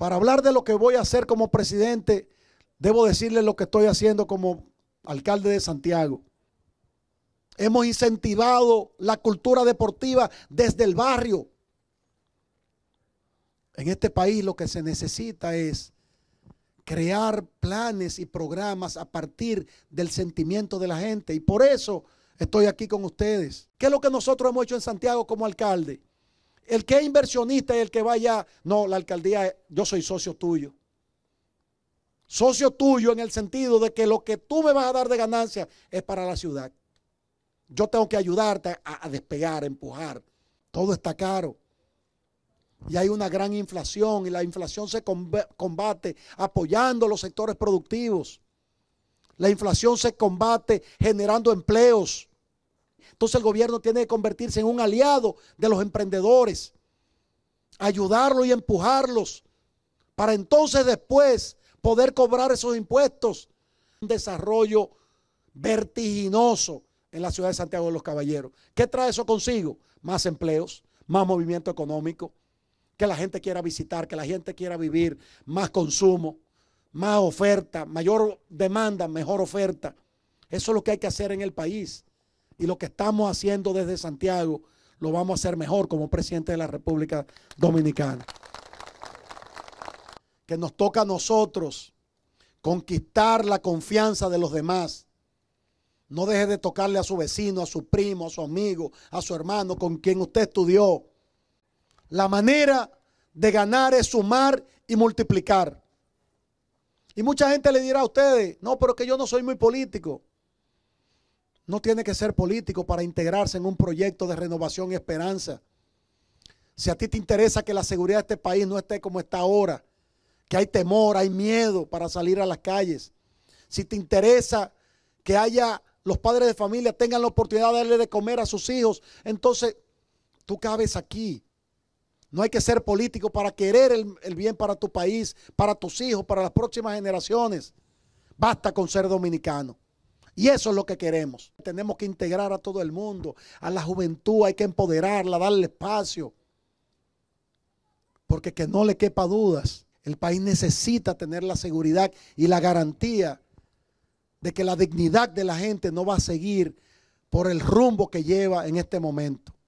Para hablar de lo que voy a hacer como presidente, debo decirles lo que estoy haciendo como alcalde de Santiago. Hemos incentivado la cultura deportiva desde el barrio. En este país lo que se necesita es crear planes y programas a partir del sentimiento de la gente. Y por eso estoy aquí con ustedes. ¿Qué es lo que nosotros hemos hecho en Santiago como alcalde? El que es inversionista es el que vaya. No, la alcaldía, yo soy socio tuyo. Socio tuyo en el sentido de que lo que tú me vas a dar de ganancia es para la ciudad. Yo tengo que ayudarte a, despegar, a empujar. Todo está caro. Y hay una gran inflación y la inflación se combate apoyando los sectores productivos. La inflación se combate generando empleos. Entonces el gobierno tiene que convertirse en un aliado de los emprendedores, ayudarlos y empujarlos para entonces después poder cobrar esos impuestos. Un desarrollo vertiginoso en la ciudad de Santiago de los Caballeros. ¿Qué trae eso consigo? Más empleos, más movimiento económico, que la gente quiera visitar, que la gente quiera vivir, más consumo, más oferta, mayor demanda, mejor oferta. Eso es lo que hay que hacer en el país y lo que estamos haciendo desde Santiago lo vamos a hacer mejor como presidente de la República Dominicana. Que nos toca a nosotros conquistar la confianza de los demás. No deje de tocarle a su vecino, a su primo, a su amigo, a su hermano, con quien usted estudió. La manera de ganar es sumar y multiplicar. Y mucha gente le dirá a ustedes, no, pero que yo no soy muy político. No tiene que ser político para integrarse en un proyecto de renovación y esperanza. Si a ti te interesa que la seguridad de este país no esté como está ahora, que hay temor, hay miedo para salir a las calles, si te interesa que haya los padres de familia tengan la oportunidad de darle de comer a sus hijos, entonces tú cabes aquí. No hay que ser político para querer el, el bien para tu país, para tus hijos, para las próximas generaciones. Basta con ser dominicano. Y eso es lo que queremos. Tenemos que integrar a todo el mundo, a la juventud, hay que empoderarla, darle espacio. Porque que no le quepa dudas, el país necesita tener la seguridad y la garantía de que la dignidad de la gente no va a seguir por el rumbo que lleva en este momento.